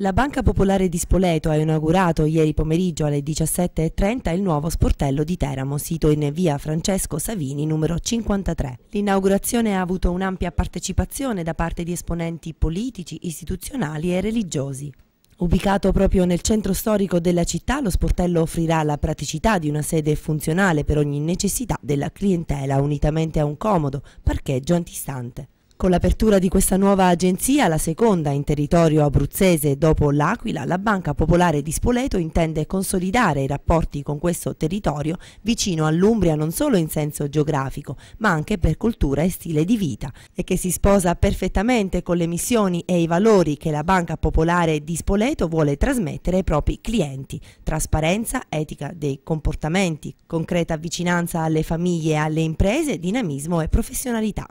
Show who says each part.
Speaker 1: La Banca Popolare di Spoleto ha inaugurato ieri pomeriggio alle 17.30 il nuovo sportello di Teramo, sito in via Francesco Savini numero 53. L'inaugurazione ha avuto un'ampia partecipazione da parte di esponenti politici, istituzionali e religiosi. Ubicato proprio nel centro storico della città, lo sportello offrirà la praticità di una sede funzionale per ogni necessità della clientela, unitamente a un comodo parcheggio antistante. Con l'apertura di questa nuova agenzia, la seconda in territorio abruzzese dopo l'Aquila, la Banca Popolare di Spoleto intende consolidare i rapporti con questo territorio vicino all'Umbria non solo in senso geografico, ma anche per cultura e stile di vita e che si sposa perfettamente con le missioni e i valori che la Banca Popolare di Spoleto vuole trasmettere ai propri clienti. Trasparenza, etica dei comportamenti, concreta vicinanza alle famiglie e alle imprese, dinamismo e professionalità.